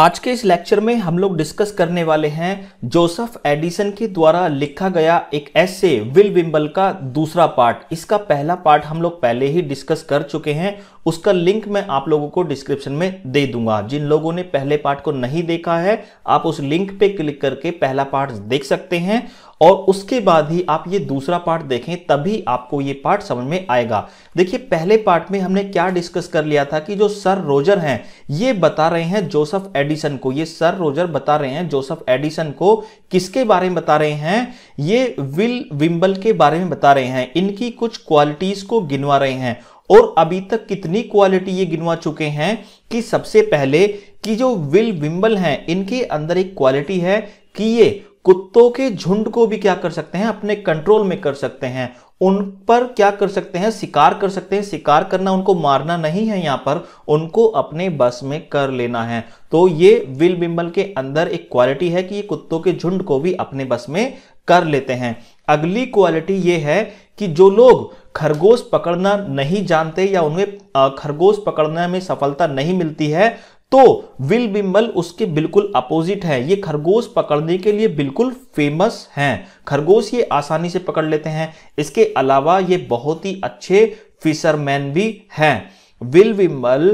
आज के इस लेक्चर में हम लोग डिस्कस करने वाले हैं जोसेफ एडिसन के द्वारा लिखा गया एक ऐसे विल विम्बल का दूसरा पार्ट इसका पहला पार्ट हम लोग पहले ही डिस्कस कर चुके हैं उसका लिंक मैं आप लोगों को डिस्क्रिप्शन में दे दूंगा जिन लोगों ने पहले पार्ट को नहीं देखा है आप उस लिंक पे क्लिक करके पहला पार्ट देख सकते हैं और उसके बाद ही आप ये दूसरा पार्ट देखें तभी आपको ये पार्ट समझ में आएगा देखिए पहले पार्ट में हमने क्या डिस्कस कर लिया था कि जो सर रोजर हैं ये बता रहे हैं जोसेफ एडिसन को ये सर रोजर बता रहे हैं जोसेफ एडिसन को किसके बारे में बता रहे हैं ये विल विम्बल के बारे में बता रहे हैं इनकी कुछ क्वालिटीज को गिनवा रहे हैं और अभी तक कितनी क्वालिटी ये गिनवा चुके हैं कि सबसे पहले कि जो विल विम्बल हैं इनके अंदर एक क्वालिटी है कि ये कुत्तों के झुंड को भी क्या कर सकते हैं अपने कंट्रोल में कर सकते हैं उन पर क्या कर सकते हैं शिकार कर सकते हैं शिकार करना उनको मारना नहीं है यहाँ पर उनको अपने बस में कर लेना है तो ये विल बिम्बल के अंदर एक क्वालिटी है कि ये कुत्तों के झुंड को भी अपने बस में कर लेते हैं अगली क्वालिटी ये है कि जो लोग खरगोश पकड़ना नहीं जानते या उन्हें खरगोश पकड़ने में सफलता नहीं मिलती है तो विल बिम्बल उसके बिल्कुल अपोजिट है ये खरगोश पकड़ने के लिए बिल्कुल फेमस हैं खरगोश ये आसानी से पकड़ लेते हैं इसके अलावा ये बहुत ही अच्छे फिशरमैन भी हैं विल बिम्बल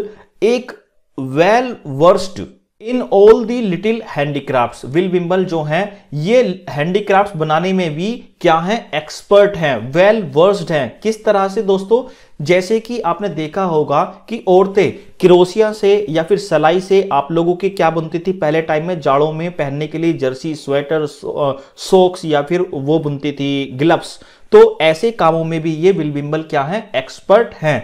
एक well versed in all the little handicraft Will Wimble जो हैं ये हैंडीक्राफ्ट बनाने में भी क्या है एक्सपर्ट हैं वेल वर्स्ड हैं किस तरह से दोस्तों जैसे कि आपने देखा होगा कि औरतें क्रोसिया से या फिर सलाई से आप लोगों की क्या बुनती थी पहले टाइम में जाड़ों में पहनने के लिए जर्सी स्वेटर सोक्स या फिर वो बुनती थी ग्लव्स तो ऐसे कामों में भी ये विल बिम्बल क्या है एक्सपर्ट हैं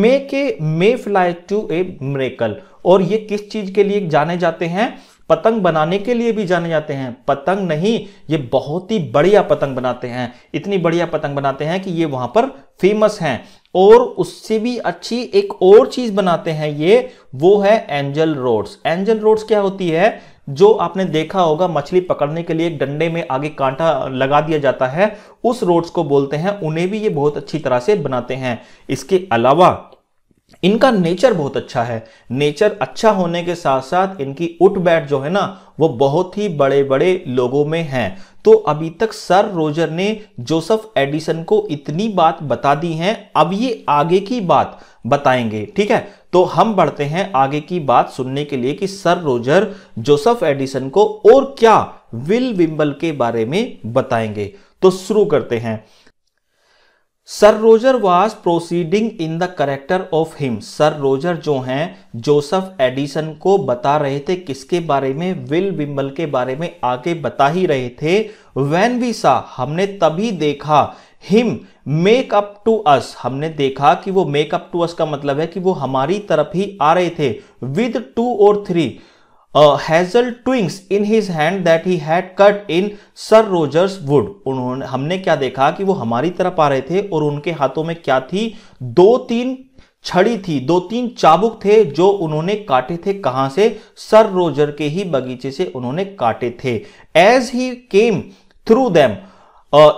मे के मे फ्लाई टू ए मेकल और ये किस चीज के लिए जाने जाते हैं पतंग बनाने के लिए भी जाने जाते हैं पतंग नहीं ये बहुत ही बढ़िया पतंग बनाते हैं इतनी बढ़िया पतंग बनाते हैं कि ये वहां पर फेमस हैं और उससे भी अच्छी एक और चीज बनाते हैं ये वो है एंजल रोड्स एंजल रोड्स क्या होती है जो आपने देखा होगा मछली पकड़ने के लिए एक डंडे में आगे कांटा लगा दिया जाता है उस रोड्स को बोलते हैं उन्हें भी ये बहुत अच्छी तरह से बनाते हैं इसके अलावा इनका नेचर बहुत अच्छा है नेचर अच्छा होने के साथ साथ इनकी उठ बैठ जो है ना वो बहुत ही बड़े बड़े लोगों में हैं तो अभी तक सर रोजर ने जोसेफ एडिसन को इतनी बात बता दी है अब ये आगे की बात बताएंगे ठीक है तो हम बढ़ते हैं आगे की बात सुनने के लिए कि सर रोजर जोसेफ एडिसन को और क्या विल विम्बल के बारे में बताएंगे तो शुरू करते हैं sir Roger was proceeding in the character of him sir Roger जो हैं जोसफ एडिसन को बता रहे थे किसके बारे में विल विम्बल के बारे में आगे बता ही रहे थे वैन वी सा हमने तभी देखा him make up to us हमने देखा कि वो मेक अप टू अस का मतलब है कि वो हमारी तरफ ही आ रहे थे with two or three hazel twigs in his hand that he had cut in sir Roger's wood उन्होंने हमने क्या देखा कि वो हमारी तरफ आ रहे थे और उनके हाथों में क्या थी दो तीन छड़ी थी दो तीन चाबुक थे जो उन्होंने काटे थे कहां से सर रोजर के ही बगीचे से उन्होंने काटे थे as he came through them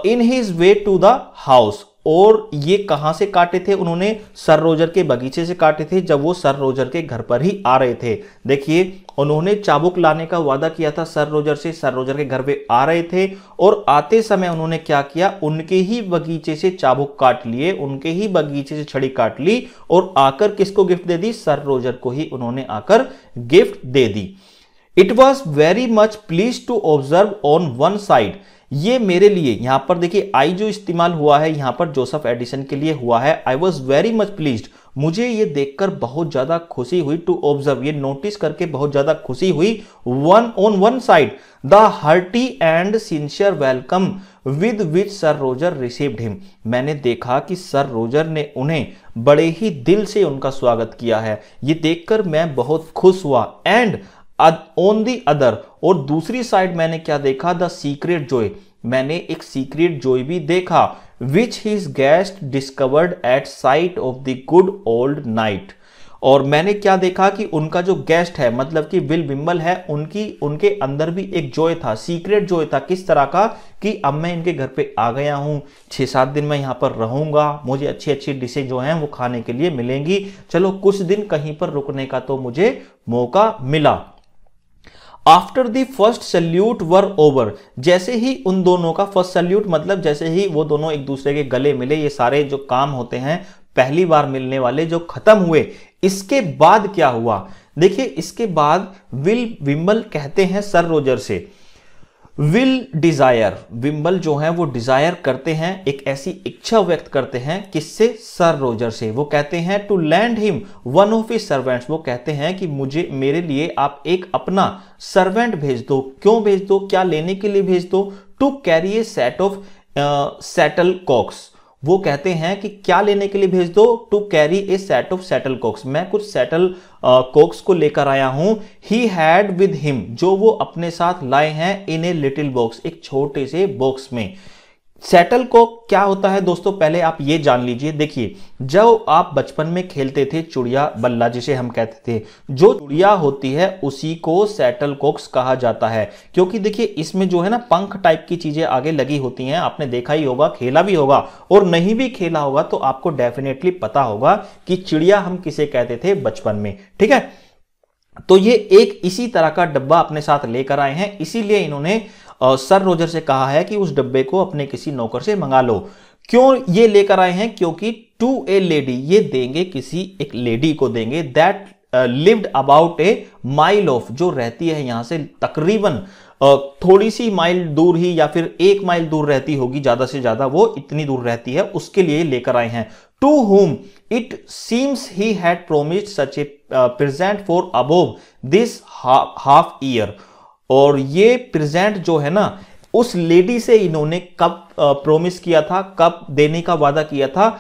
in his way to the house और ये कहाँ से काटे थे उन्होंने सर रोजर के बगीचे से काटे थे जब वो सर रोजर के घर पर ही आ रहे थे देखिए उन्होंने चाबुक लाने का वादा किया था सर रोजर से सर रोजर के घर पे आ रहे थे और आते समय उन्होंने क्या किया उनके ही बगीचे से चाबुक काट लिए उनके ही बगीचे से छड़ी काट ली और आकर किसको गिफ्ट दे दी सर रोजर को ही उन्होंने आकर गिफ्ट दे दी it was very much pleased to observe on one side ये मेरे लिए यहाँ पर देखिए आई जो इस्तेमाल हुआ है यहाँ पर जोसफ एडिसन के लिए हुआ है I was very much pleased मुझे ये देखकर बहुत ज़्यादा खुशी हुई टू ऑब्जर्व ये नोटिस करके बहुत ज़्यादा खुशी हुई one on one side the hearty and sincere welcome with which sir Roger received him मैंने देखा कि सर रोजर ने उन्हें बड़े ही दिल से उनका स्वागत किया है ये देखकर मैं बहुत खुश हुआ एंड ऑन दी अदर और दूसरी साइड मैंने क्या देखा द सीक्रेट जॉय मैंने एक सीक्रेट जॉय भी देखा which his guest discovered at sight of the good old knight और मैंने क्या देखा कि उनका जो गेस्ट है मतलब कि विल बिम्बल है उनकी उनके अंदर भी एक जॉय था सीक्रेट जॉय था किस तरह का कि अब मैं इनके घर पे आ गया हूँ छः सात दिन मैं यहाँ पर रहूँगा मुझे अच्छी अच्छी डिशे जो हैं वो खाने के लिए मिलेंगी चलो कुछ दिन कहीं पर रुकने का तो मुझे मौका मिला after the first salute were over जैसे ही उन दोनों का फर्स्ट सल्यूट मतलब जैसे ही वो दोनों एक दूसरे के गले मिले ये सारे जो काम होते हैं पहली बार मिलने वाले जो खत्म हुए इसके बाद क्या हुआ देखिए इसके बाद विल विम्बल कहते हैं सर रोजर से विल डिजायर विम्बल जो है वो डिजायर करते हैं एक ऐसी इच्छा व्यक्त करते हैं किससे सर रोजर से वो कहते हैं to lend him one of he servants वो कहते हैं कि मुझे मेरे लिए आप एक अपना सर्वेंट भेज दो क्यों भेज दो क्या लेने के लिए भेज दो to carry a set of shuttlecocks वो कहते हैं कि क्या लेने के लिए भेज दो to carry a set of shuttlecocks मैं कुछ सेटल कोक्स को लेकर आया हूं ही हैड विद हिम जो वो अपने साथ लाए हैं इन ए लिटिल बॉक्स एक छोटे से बॉक्स में सेटल को क्या होता है दोस्तों पहले आप ये जान लीजिए देखिए जब आप बचपन में खेलते थे चुड़िया बल्ला जिसे हम कहते थे जो चुड़िया होती है उसी को सेटल कोक्स कहा जाता है क्योंकि देखिए इसमें जो है ना पंख टाइप की चीजें आगे लगी होती हैं आपने देखा ही होगा खेला भी होगा और नहीं भी खेला होगा तो आपको डेफिनेटली पता होगा कि चिड़िया हम किसे कहते थे बचपन में ठीक है तो ये एक इसी तरह का डब्बा अपने साथ लेकर आए हैं इसीलिए इन्होंने सर रोजर से कहा है कि उस डब्बे को अपने किसी नौकर से मंगा लो क्यों ये लेकर आए हैं क्योंकि टू ए लेडी ये देंगे किसी एक लेडी को देंगे that lived about a mile off जो रहती है यहां से तकरीबन थोड़ी सी माइल दूर ही या फिर एक माइल दूर रहती होगी ज्यादा से ज्यादा वो इतनी दूर रहती है उसके लिए लेकर आए हैं to whom it seems he had promised such a present for above this half year और ये प्रेजेंट जो है ना उस लेडी से इन्होंने कब प्रोमिस किया था कब देने का वादा किया था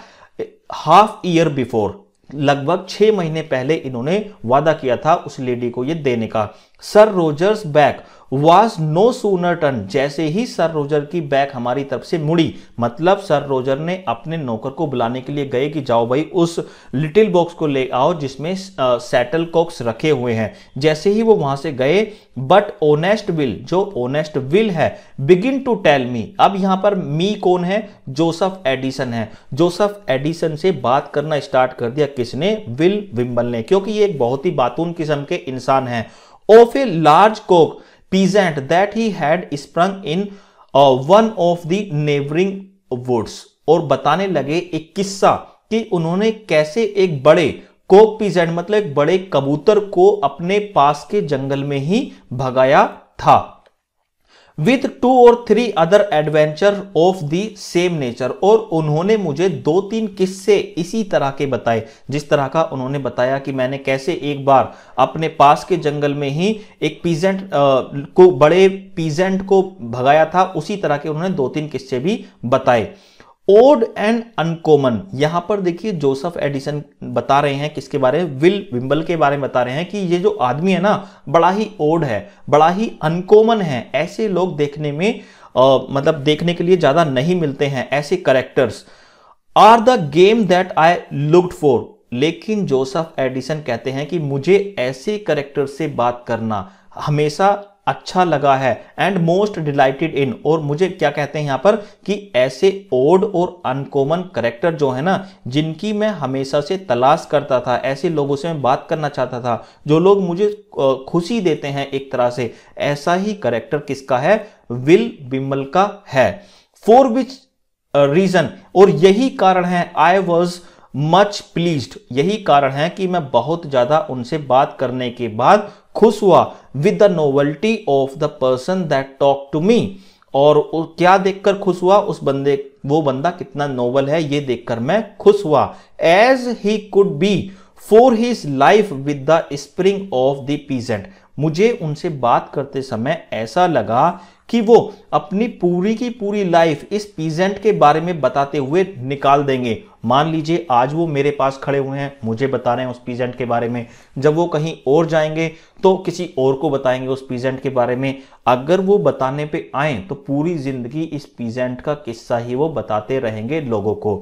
हाफ ईयर बिफोर लगभग छह महीने पहले इन्होंने वादा किया था उस लेडी को ये देने का sir Roger's back was no sooner turn जैसे ही सर रोजर की बैक हमारी तरफ से मुड़ी मतलब सर रोजर ने अपने नौकर को बुलाने के लिए गए कि जाओ भाई उस लिटिल बॉक्स को ले आओ जिसमें सेटल कॉक्स रखे हुए हैं जैसे ही वो वहां से गए बट ओनेस्ट विल जो ओनेस्ट विल है बिगिन टू टेल मी अब यहां पर मी कौन है जोसफ एडिसन है जोसफ एडिसन से बात करना स्टार्ट कर दिया किसने विल विम्बल ने क्योंकि ये एक बहुत ही बातून किस्म के इंसान है of a large cock peasant that he had sprung in one uh, of the neighboring woods और बताने लगे एक किस्सा कि उन्होंने कैसे एक बड़े कोक पीजेंट मतलब एक बड़े कबूतर को अपने पास के जंगल में ही भगाया था with two or three other adventure of the same nature और उन्होंने मुझे दो तीन किस्से इसी तरह के बताए जिस तरह का उन्होंने बताया कि मैंने कैसे एक बार अपने पास के जंगल में ही एक पीजेंट को बड़े पीजेंट को भगाया था उसी तरह के उन्होंने दो तीन किस्से भी बताए ओड एंड अनकॉमन यहां पर देखिए जोसफ एडिसन बता रहे हैं किसके बारे में विल विम्बल के बारे में बता रहे हैं कि ये जो आदमी है ना बड़ा ही ओड है बड़ा ही अनकॉमन है ऐसे लोग देखने में आ, मतलब देखने के लिए ज्यादा नहीं मिलते हैं ऐसे characters are the game that I looked for लेकिन जोसफ एडिसन कहते हैं कि मुझे ऐसे करेक्टर से बात करना हमेशा अच्छा लगा है एंड मोस्ट डिलाइटेड इन और मुझे क्या कहते हैं यहाँ पर कि ऐसे ओड और अनकॉमन करेक्टर जो है ना जिनकी मैं हमेशा से तलाश करता था ऐसे लोगों से मैं बात करना चाहता था जो लोग मुझे खुशी देते हैं एक तरह से ऐसा ही करेक्टर किसका है विल बिमल का है फॉर विच रीजन और यही कारण है आई वॉज मच प्लीज यही कारण है कि मैं बहुत ज़्यादा उनसे बात करने के बाद खुश हुआ with the novelty of the person that talk to me और क्या देखकर खुश हुआ उस बंदे वो बंदा कितना नोवल है ये देखकर मैं खुश हुआ as he could be for his life with the spring of the pheasant मुझे उनसे बात करते समय ऐसा लगा कि वो अपनी पूरी की पूरी लाइफ इस पीजेंट के बारे में बताते हुए निकाल देंगे मान लीजिए आज वो मेरे पास खड़े हुए हैं मुझे बता रहे हैं उस पीजेंट के बारे में जब वो कहीं और जाएंगे तो किसी और को बताएंगे उस पीजेंट के बारे में अगर वो बताने पे आए तो पूरी जिंदगी इस पीजेंट का किस्सा ही वो बताते रहेंगे लोगों को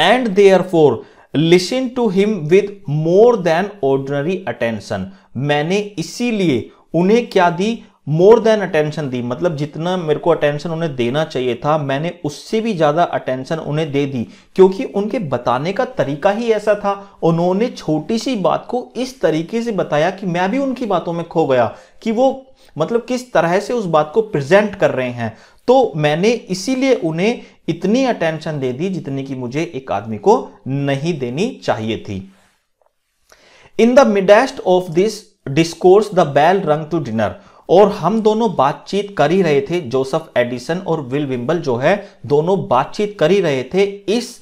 and are for listen to him with more than ordinary attention मैंने इसीलिए उन्हें क्या दी मोर देन अटेंशन दी मतलब जितना मेरे को अटेंशन उन्हें देना चाहिए था मैंने उससे भी ज़्यादा अटेंशन उन्हें दे दी क्योंकि उनके बताने का तरीका ही ऐसा था उन्होंने छोटी सी बात को इस तरीके से बताया कि मैं भी उनकी बातों में खो गया कि वो मतलब किस तरह से उस बात को प्रेजेंट कर रहे हैं तो मैंने इसीलिए उन्हें इतनी अटेंशन दे दी जितनी कि मुझे एक आदमी को नहीं देनी चाहिए थी in the midst of this discourse the bell rang to dinner और हम दोनों बातचीत कर ही रहे थे जोसेफ एडिसन और विल विम्बल जो है दोनों बातचीत कर ही रहे थे इस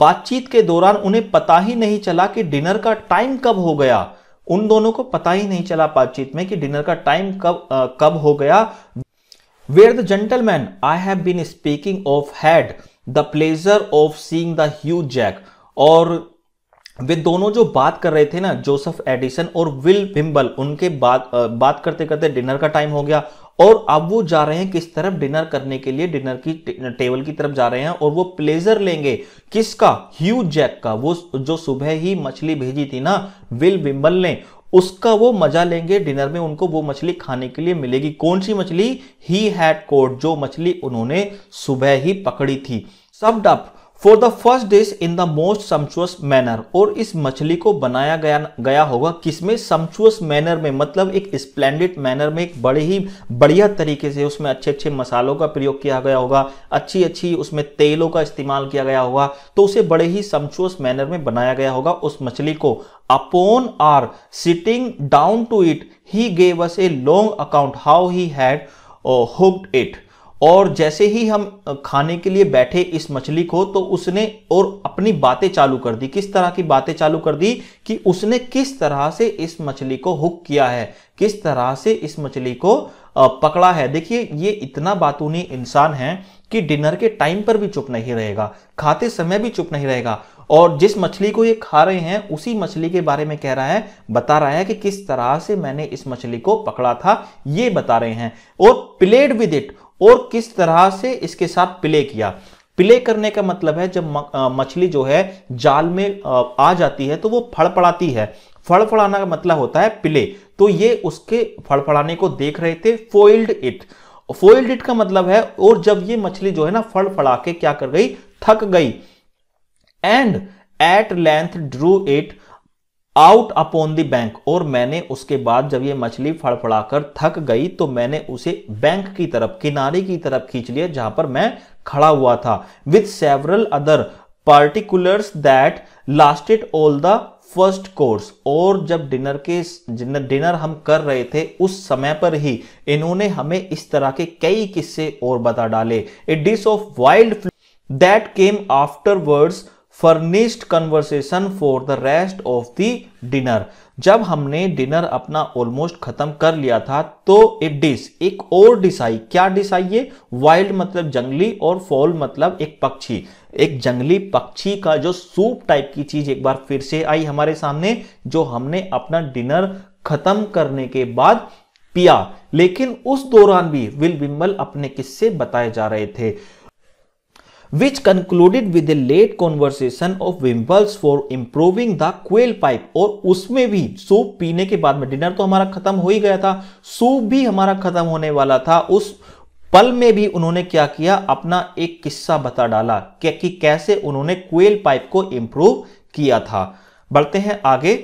बातचीत के दौरान उन्हें पता ही नहीं चला कि डिनर का टाइम कब हो गया उन दोनों को पता ही नहीं चला बातचीत में कि डिनर का टाइम कब आ, कब हो गया where the gentleman I have been speaking of had the pleasure of seeing the huge jack और वे दोनों जो बात कर रहे थे ना जोसेफ एडिसन और विल बिम्बल उनके बात बात करते करते डिनर का टाइम हो गया और अब वो जा रहे हैं किस तरफ डिनर करने के लिए डिनर की टेबल की तरफ जा रहे हैं और वो प्लेजर लेंगे किसका ह्यू जैक का वो जो सुबह ही मछली भेजी थी ना विल बिम्बल ने उसका वो मजा लेंगे डिनर में उनको वो मछली खाने के लिए मिलेगी कौन सी मछली ही हैड कोट जो मछली उन्होंने सुबह ही पकड़ी थी सब up for the first dish in the most sumptuous manner और इस मछली को बनाया गया गया होगा किसमें समचुअस मैनर में मतलब एक स्प्लेंडेड मैनर में एक बड़े ही बढ़िया तरीके से उसमें अच्छे अच्छे मसालों का प्रयोग किया गया होगा अच्छी अच्छी उसमें तेलों का इस्तेमाल किया गया होगा तो उसे बड़े ही समचुअस मैनर में बनाया गया होगा उस मछली को upon our sitting down to it he gave us a long account how he had hooked it और जैसे ही हम खाने के लिए बैठे इस मछली को तो उसने और अपनी बातें चालू कर दी किस तरह की बातें चालू कर दी कि उसने किस तरह से इस मछली को हुक किया है किस तरह से इस मछली को पकड़ा है देखिए ये इतना बातूनी इंसान है कि डिनर के टाइम पर भी चुप नहीं रहेगा खाते समय भी चुप नहीं रहेगा और जिस मछली को ये खा रहे हैं उसी मछली के बारे में कह रहा है बता रहा है कि किस तरह से मैंने इस मछली को पकड़ा था ये बता रहे हैं और प्लेड विद इट और किस तरह से इसके साथ प्ले किया प्ले करने का मतलब है जब मछली जो है जाल में आ जाती है तो वो फड़फड़ाती है फड़फड़ाना का मतलब होता है प्ले तो ये उसके फड़फड़ाने को देख रहे थे फोइल्ड इट फोइल्ड इट का मतलब है और जब ये मछली जो है ना फड़फड़ा के क्या कर गई थक गई and at length drew it out upon the bank और मैंने उसके बाद जब ये मछली फड़फड़ाकर थक गई तो मैंने उसे बैंक की तरफ किनारे की तरफ खींच लिया जहां पर मैं खड़ा हुआ था with several other particulars that lasted all the first course और जब डिनर के डिनर हम कर रहे थे उस समय पर ही इन्होंने हमें इस तरह के कई किस्से और बता डाले a dish of wild that came afterwards furnished conversation for the rest of the dinner जब हमने डिनर अपना ऑलमोस्ट खत्म कर लिया था तो ए डिश एक और डिश आई क्या डिश आई ये वाइल्ड मतलब जंगली और फॉल मतलब एक पक्षी एक जंगली पक्षी का जो सूप टाइप की चीज एक बार फिर से आई हमारे सामने जो हमने अपना डिनर खत्म करने के बाद पिया लेकिन उस दौरान भी विल बिम्बल अपने किस्से बताए जा रहे थे which concluded with a late conversation of विम्बल्स for improving the quail pipe और उसमें भी सूप पीने के बाद में डिनर तो हमारा खत्म हो ही गया था सूप भी हमारा खत्म होने वाला था उस पल में भी उन्होंने क्या किया अपना एक किस्सा बता डाला कि कैसे उन्होंने क्वेल पाइप को इंप्रूव किया था बढ़ते हैं आगे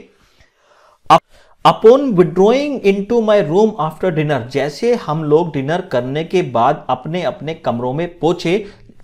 upon withdrawing into my room after dinner जैसे हम लोग डिनर करने के बाद अपने अपने कमरों में पहुंचे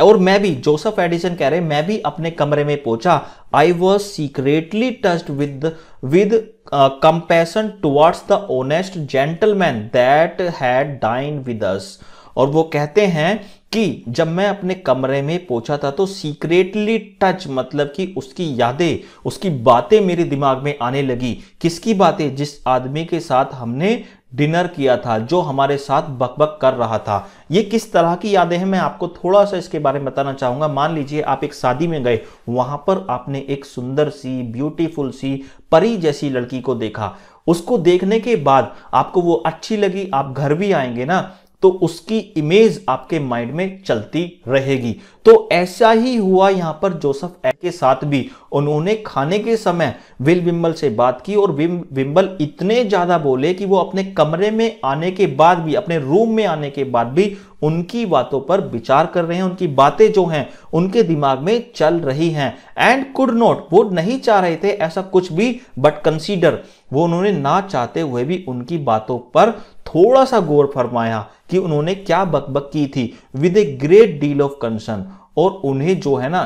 और मैं भी जोसफ एडिसन कह रहे मैं भी अपने कमरे में पहुंचा I was secretly touched with with compassion towards the honest gentleman that had dined with us और वो कहते हैं कि जब मैं अपने कमरे में पहुंचा था तो सीक्रेटली टच मतलब कि उसकी यादें उसकी बातें मेरे दिमाग में आने लगी किसकी बातें जिस आदमी के साथ हमने डिनर किया था जो हमारे साथ बकबक कर रहा था ये किस तरह की यादें हैं मैं आपको थोड़ा सा इसके बारे में बताना चाहूँगा मान लीजिए आप एक शादी में गए वहाँ पर आपने एक सुंदर सी ब्यूटीफुल सी परी जैसी लड़की को देखा उसको देखने के बाद आपको वो अच्छी लगी आप घर भी आएंगे ना तो उसकी इमेज आपके माइंड में चलती रहेगी तो ऐसा ही हुआ यहां पर जोसफ के साथ भी उन्होंने खाने के समय विल विम्बल से बात की और विम, विम्बल इतने ज्यादा बोले कि वो अपने कमरे में आने के बाद भी अपने रूम में आने के बाद भी उनकी बातों पर विचार कर रहे हैं उनकी बातें जो हैं उनके दिमाग में चल रही हैं एंड कुड नॉट वो नहीं चाह रहे थे ऐसा कुछ भी बट कंसीडर वो उन्होंने ना चाहते हुए भी उनकी बातों पर थोड़ा सा गौर फरमाया कि उन्होंने क्या बकबक की थी with a great deal of concern और उन्हें जो है ना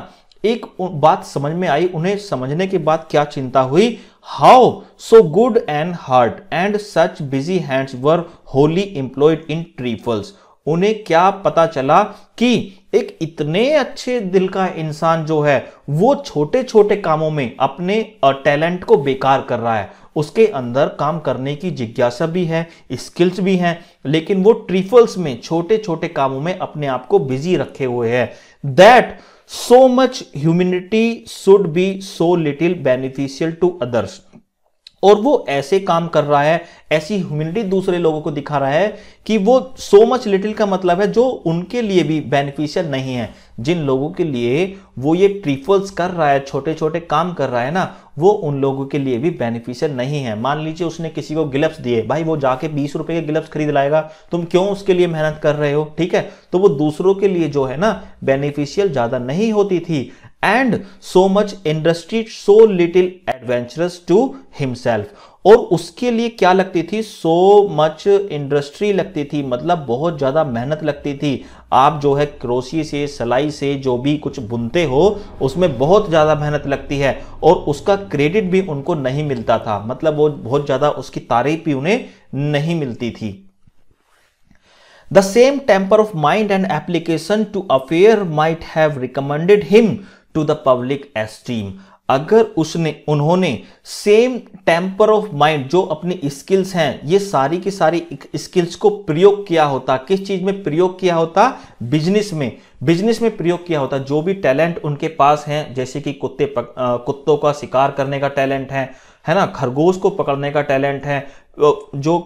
एक बात समझ में आई उन्हें समझने के बाद क्या चिंता हुई how so good and heart and such busy hands were wholly employed in trifles उन्हें क्या पता चला कि एक इतने अच्छे दिल का इंसान जो है वो छोटे छोटे कामों में अपने टैलेंट को बेकार कर रहा है उसके अंदर काम करने की जिज्ञासा भी है स्किल्स भी हैं लेकिन वो ट्रिफल्स में छोटे छोटे कामों में अपने आप को बिजी रखे हुए है that so much humanity should be so little beneficial to others और वो ऐसे काम कर रहा है ऐसी ह्यूमिनिटी दूसरे लोगों को दिखा रहा है कि वो सो मच लिटिल का मतलब है जो उनके लिए भी बेनिफिशियल नहीं है जिन लोगों के लिए वो ये ट्रिफल्स कर रहा है छोटे छोटे काम कर रहा है ना वो उन लोगों के लिए भी बेनिफिशियल नहीं है मान लीजिए उसने किसी को गिलप्स दिए भाई वो जाके बीस रुपए के गिलप्स खरीद लाएगा तुम क्यों उसके लिए मेहनत कर रहे हो ठीक है तो वो दूसरों के लिए जो है ना बेनिफिशियल ज़्यादा नहीं होती थी and so much industry so little adventurous to himself और उसके लिए क्या लगती थी सो मच इंडस्ट्री लगती थी मतलब बहुत ज़्यादा मेहनत लगती थी आप जो है क्रोसी से सलाई से जो भी कुछ बुनते हो उसमें बहुत ज़्यादा मेहनत लगती है और उसका क्रेडिट भी उनको नहीं मिलता था मतलब वो बहुत ज़्यादा उसकी तारीफ भी उन्हें नहीं मिलती थी the same temper of mind and application to affair might have recommended him to the public esteem अगर उसने उन्होंने सेम टेम्पर ऑफ माइंड जो अपनी स्किल्स हैं ये सारी की सारी स्किल्स को प्रयोग किया होता किस चीज में प्रयोग किया होता बिजनेस में बिजनेस में प्रयोग किया होता जो भी टैलेंट उनके पास हैं जैसे कि कुत्ते पक, कुत्तों का शिकार करने का टैलेंट है है ना खरगोश को पकड़ने का टैलेंट है जो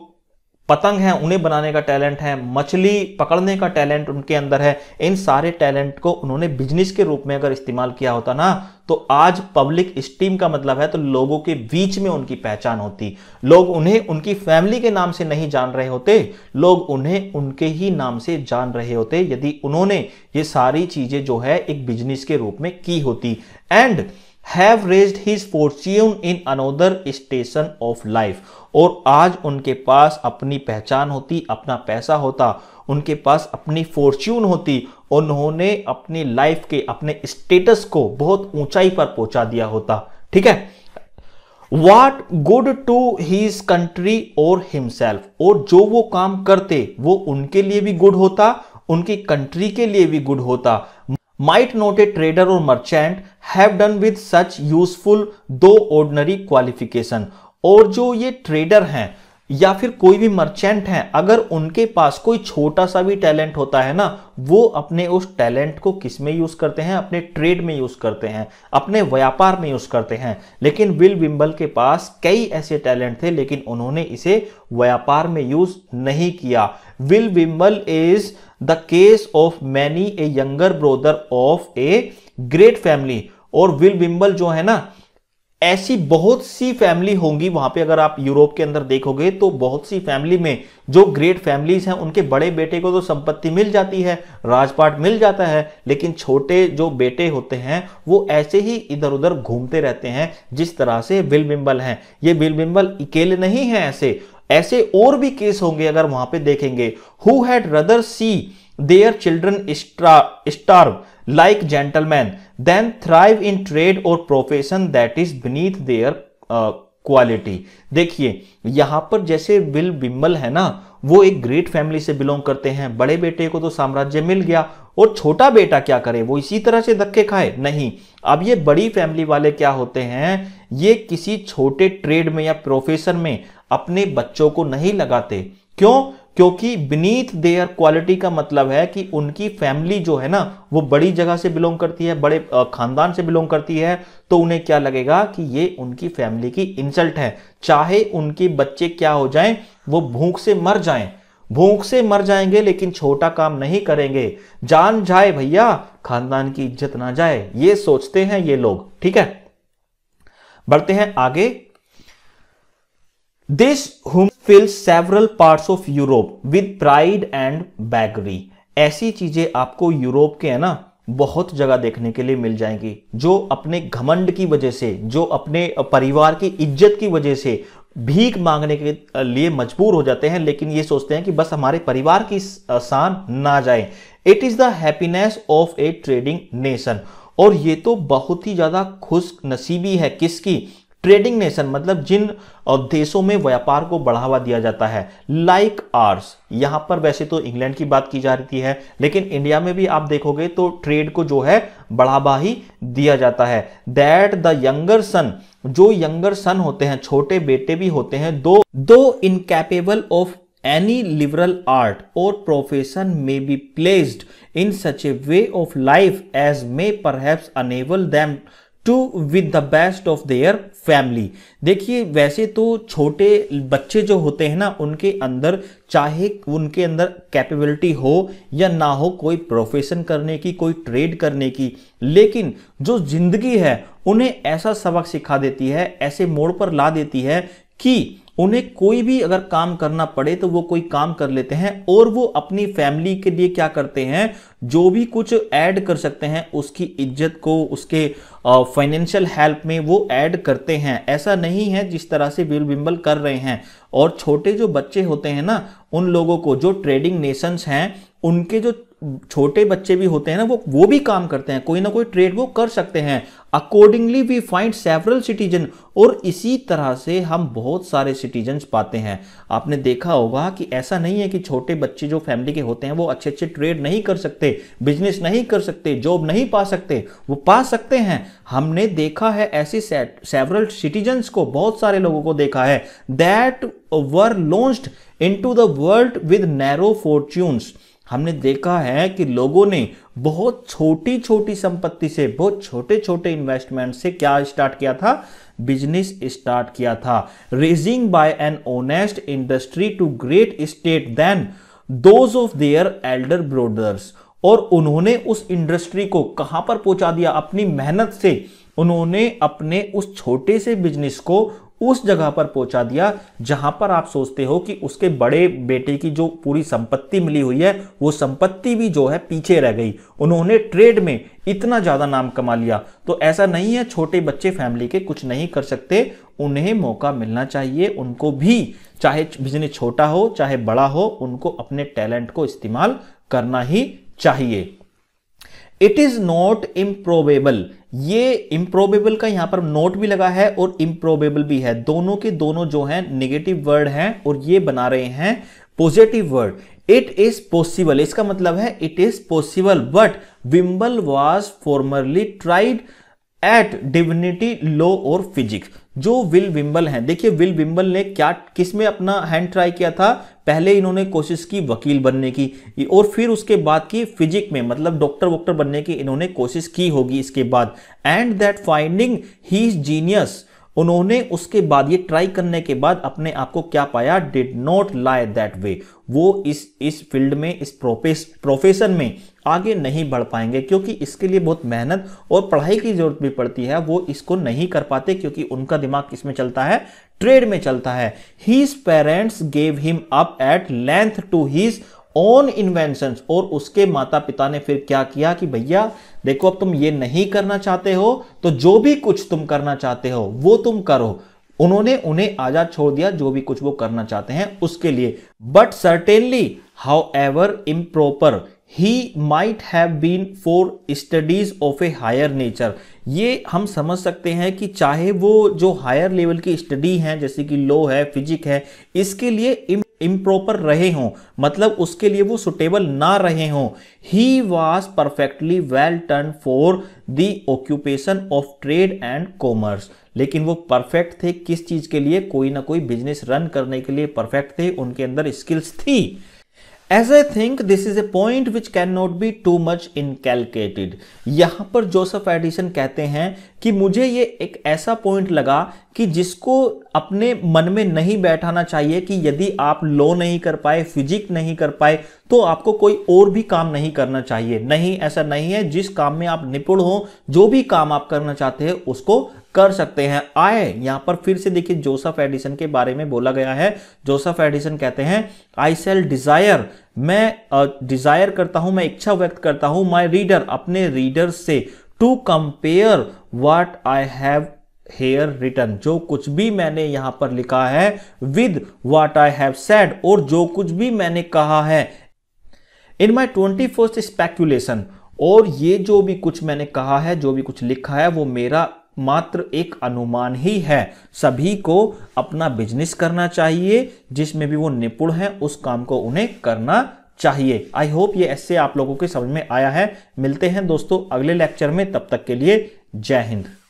पतंग है उन्हें बनाने का टैलेंट है मछली पकड़ने का टैलेंट उनके अंदर है इन सारे टैलेंट को उन्होंने बिजनेस के रूप में अगर इस्तेमाल किया होता ना तो आज पब्लिक स्टीम का मतलब है तो लोगों के बीच में उनकी पहचान होती लोग उन्हें उनकी फैमिली के नाम से नहीं जान रहे होते लोग उन्हें उनके ही नाम से जान रहे होते यदि उन्होंने ये सारी चीज़ें जो है एक बिजनेस के रूप में की होती and have raised his fortune in another station of life और आज उनके पास अपनी पहचान होती अपना पैसा होता उनके पास अपनी फोर्च्यून होती उन्होंने अपनी लाइफ के अपने स्टेटस को बहुत ऊंचाई पर पहुंचा दिया होता ठीक है what good to his country or himself और जो वो काम करते वो उनके लिए भी गुड होता उनकी कंट्री के लिए भी गुड होता might not a trader or merchant have done with such useful though ordinary qualification और जो ये ट्रेडर हैं या फिर कोई भी मर्चेंट हैं अगर उनके पास कोई छोटा सा भी टैलेंट होता है ना वो अपने उस टैलेंट को किस में यूज करते हैं अपने ट्रेड में यूज करते हैं अपने व्यापार में यूज करते हैं लेकिन विल विम्बल के पास कई ऐसे टैलेंट थे लेकिन उन्होंने इसे व्यापार में यूज नहीं किया Will Wimble is the case of many a younger brother of a great family और विल विम्बल जो है ना ऐसी बहुत सी फैमिली होंगी वहां पे अगर आप यूरोप के अंदर देखोगे तो बहुत सी फैमिली में जो ग्रेट फैमिलीज हैं उनके बड़े बेटे को तो संपत्ति मिल जाती है राजपाट मिल जाता है लेकिन छोटे जो बेटे होते हैं वो ऐसे ही इधर उधर घूमते रहते हैं जिस तरह से विल बिम्बल हैं ये विल बिम्बल अकेले नहीं है ऐसे ऐसे और भी केस होंगे अगर वहां पे देखेंगे who had rather see their children starve like gentleman than thrive in trade or profession that is beneath their quality देखिए यहां पर जैसे विल बिम्बल है ना वो एक ग्रेट फैमिली से बिलोंग करते हैं बड़े बेटे को तो साम्राज्य मिल गया और छोटा बेटा क्या करे वो इसी तरह से धक्के खाए नहीं अब ये बड़ी फैमिली वाले क्या होते हैं ये किसी छोटे ट्रेड में या प्रोफेशन में अपने बच्चों को नहीं लगाते क्यों क्योंकि बीनीथ देयर क्वालिटी का मतलब है कि उनकी फैमिली जो है ना वो बड़ी जगह से बिलोंग करती है बड़े खानदान से बिलोंग करती है तो उन्हें क्या लगेगा कि ये उनकी फैमिली की इंसल्ट है चाहे उनके बच्चे क्या हो जाएं वो भूख से मर जाएं भूख से मर जाएंगे लेकिन छोटा काम नहीं करेंगे जान जाए भैया खानदान की इज्जत ना जाए ये सोचते हैं ये लोग ठीक है बढ़ते हैं आगे This whom fills several parts of Europe with pride and baggery. ऐसी चीजें आपको यूरोप के है ना बहुत जगह देखने के लिए मिल जाएंगी जो अपने घमंड की वजह से जो अपने परिवार की इज्जत की वजह से भीख मांगने के लिए मजबूर हो जाते हैं लेकिन ये सोचते हैं कि बस हमारे परिवार की शान ना जाए it is the happiness of a trading nation और ये तो बहुत ही ज्यादा खुश नसीबी है किसकी ट्रेडिंग नेशन मतलब जिन देशों में व्यापार को बढ़ावा दिया जाता है लाइक आर्स यहां पर वैसे तो इंग्लैंड की बात की जा रही है लेकिन इंडिया में भी आप देखोगे तो ट्रेड को जो है बढ़ावा ही दिया जाता है दैट द यंगर सन जो यंगर सन होते हैं छोटे बेटे भी होते हैं though though incapable of any liberal art or profession may be placed in such a way of life as may perhaps to with the best of their family देखिए वैसे तो छोटे बच्चे जो होते हैं ना उनके अंदर चाहे उनके अंदर कैपेबिलिटी हो या ना हो कोई प्रोफेशन करने की कोई ट्रेड करने की लेकिन जो जिंदगी है उन्हें ऐसा सबक सिखा देती है ऐसे मोड़ पर ला देती है कि उन्हें कोई भी अगर काम करना पड़े तो वो कोई काम कर लेते हैं और वो अपनी फैमिली के लिए क्या करते हैं जो भी कुछ ऐड कर सकते हैं उसकी इज्जत को उसके फाइनेंशियल हेल्प में वो ऐड करते हैं ऐसा नहीं है जिस तरह से बिल बिम्बल कर रहे हैं और छोटे जो बच्चे होते हैं ना उन लोगों को जो ट्रेडिंग नेशंस हैं उनके जो छोटे बच्चे भी होते हैं ना वो वो भी काम करते हैं कोई ना कोई ट्रेड वो कर सकते हैं accordingly we find several citizen और इसी तरह से हम बहुत सारे सिटीजन्स पाते हैं आपने देखा होगा कि ऐसा नहीं है कि छोटे बच्चे जो फैमिली के होते हैं वो अच्छे अच्छे ट्रेड नहीं कर सकते बिजनेस नहीं कर सकते जॉब नहीं पा सकते वो पा सकते हैं हमने देखा है ऐसे सेवरल सिटीजन्स को बहुत सारे लोगों को देखा है that were launched to the world with narrow fortunes हमने देखा है कि लोगों ने बहुत छोटी छोटी संपत्ति से बहुत छोटे छोटे इन्वेस्टमेंट से क्या स्टार्ट किया था बिजनेस स्टार्ट किया था rising by an honest industry to great state than those of their elder brothers और उन्होंने उस इंडस्ट्री को कहां पर पहुंचा दिया अपनी मेहनत से उन्होंने अपने उस छोटे से बिजनेस को उस जगह पर पहुंचा दिया जहां पर आप सोचते हो कि उसके बड़े बेटे की जो पूरी संपत्ति मिली हुई है वो संपत्ति भी जो है पीछे रह गई उन्होंने ट्रेड में इतना ज्यादा नाम कमा लिया तो ऐसा नहीं है छोटे बच्चे फैमिली के कुछ नहीं कर सकते उन्हें मौका मिलना चाहिए उनको भी चाहे बिजनेस छोटा हो चाहे बड़ा हो उनको अपने टैलेंट को इस्तेमाल करना ही चाहिए इट इज नॉट इम्प्रोबेबल ये इम्प्रोबेबल का यहां पर नोट भी लगा है और इम्प्रोबेबल भी है दोनों के दोनों जो है नेगेटिव वर्ड हैं और ये बना रहे हैं positive word it is possible इसका मतलब है it is possible but Wimble was formerly tried at divinity law or physics जो विल विम्बल हैं देखिए विल विम्बल ने क्या किस में अपना हैंड ट्राई किया था पहले इन्होंने कोशिश की वकील बनने की और फिर उसके बाद की फिजिक में मतलब डॉक्टर वॉक्टर बनने की इन्होंने कोशिश की होगी इसके बाद and that finding he is genius उन्होंने उसके बाद ये ट्राई करने के बाद अपने आप को क्या पाया did not lie that way वो इस इस फील्ड में इस प्रोफेस प्रोफेशन में आगे नहीं बढ़ पाएंगे क्योंकि इसके लिए बहुत मेहनत और पढ़ाई की जरूरत भी पड़ती है वो इसको नहीं कर पाते क्योंकि उनका दिमाग किसमें चलता है ट्रेड में चलता है his parents gave him up at length to his own invention और उसके माता पिता ने फिर क्या किया कि भैया देखो अब तुम ये नहीं करना चाहते हो तो जो भी कुछ तुम करना चाहते हो वो तुम करो उन्होंने उन्हें आजाद छोड़ दिया जो भी कुछ वो करना चाहते हैं उसके लिए but certainly however improper he might have been for studies of a higher nature ये हम समझ सकते हैं कि चाहे वो जो हायर लेवल की स्टडी हैं जैसे कि लॉ है फिजिक है इसके लिए इम्प्रॉपर रहे हों मतलब उसके लिए वो सुटेबल ना रहे हों he was perfectly well turn for the occupation of trade and commerce लेकिन वो परफेक्ट थे किस चीज़ के लिए कोई ना कोई बिजनेस रन करने के लिए परफेक्ट थे उनके अंदर स्किल्स थी as I think this is a point which can not be too much incalculated यहां पर जोसफ एडिसन कहते हैं कि मुझे ये एक ऐसा पॉइंट लगा कि जिसको अपने मन में नहीं बैठाना चाहिए कि यदि आप लो नहीं कर पाए फिजिक नहीं कर पाए तो आपको कोई और भी काम नहीं करना चाहिए नहीं ऐसा नहीं है जिस काम में आप निपुण हो जो भी काम आप करना चाहते हैं उसको कर सकते हैं आय यहां पर फिर से देखिए जोसफ एडिसन के बारे में बोला गया है जोसफ एडिसन कहते हैं आई सेल डिजायर मैं डिजायर uh, करता हूं मैं इच्छा व्यक्त करता हूं माई रीडर अपने रीडर से to compare what I have here written जो कुछ भी मैंने यहां पर लिखा है with what I have said और जो कुछ भी मैंने कहा है in my twenty first speculation और ये जो भी कुछ मैंने कहा है जो भी कुछ लिखा है वो मेरा मात्र एक अनुमान ही है सभी को अपना बिजनेस करना चाहिए जिसमें भी वो निपुण है उस काम को उन्हें करना चाहिए आई होप ये ऐसे आप लोगों के समझ में आया है मिलते हैं दोस्तों अगले लेक्चर में तब तक के लिए जय हिंद